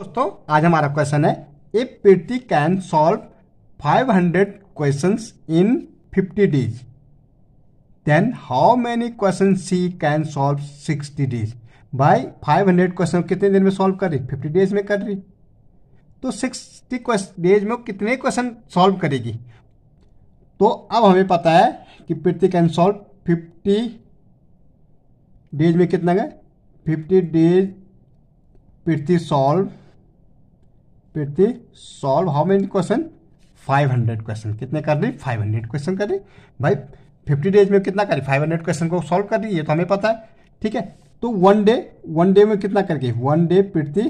दोस्तों आज हमारा क्वेश्चन है if Preeti can solve 500 questions in 50 days then how many question she can solve 60 days भाई 500 क्वेश्चन कितने दिन में सॉल्व कर रही 50 डेज में कर रही तो 60 क्वेश्चन डेज में कितने क्वेश्चन सॉल्व करेगी तो अब हमें पता है कि प्रीति कैन सॉल्व 50 डेज में कितना गए 50 डेज प्रीति सॉल्व प्रति solve how many question 500 question कितने कर ली 500 क्वेश्चन कर रही भाई 50 डेज में कितना करी 500 क्वेश्चन को सॉल्व कर रही ये तो हमें पता है ठीक है तो वन डे वन डे में कितना करके वन डे प्रति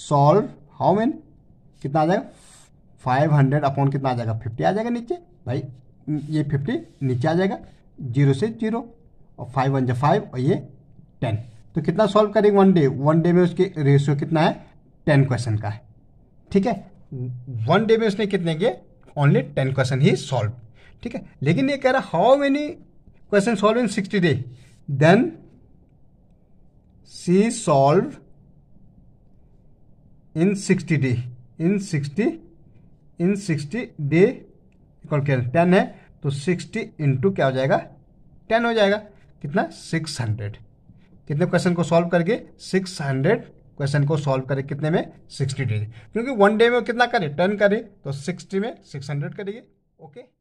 सॉल्व हाउ मेन कितना आ जाएगा फाइव हंड्रेड अपॉन कितना आ जाएगा फिफ्टी आ जाएगा नीचे भाई ये फिफ्टी नीचे आ जाएगा जीरो से जीरो और फाइव वन जो फाइव और ये टेन तो कितना सॉल्व करेंगे वन डे वन डे में उसके रेशियो कितना है टेन क्वेश्चन का है ठीक है वन डे में उसने कितने किए ओनली टेन क्वेश्चन ही सॉल्व ठीक है लेकिन ये कह रहा how many question solve in sixty day then she solve in sixty day in sixty in sixty day equal क्या टेन है तो सिक्सटी इंटू क्या हो जाएगा टेन हो जाएगा कितना सिक्स हंड्रेड कितने क्वेश्चन को सॉल्व करके सिक्स हंड्रेड क्वेश्चन को सॉल्व करें कितने में सिक्सटी डिग्री क्योंकि वन डे में कितना करें टर्न करें तो सिक्सटी में सिक्स हंड्रेड करिए ओके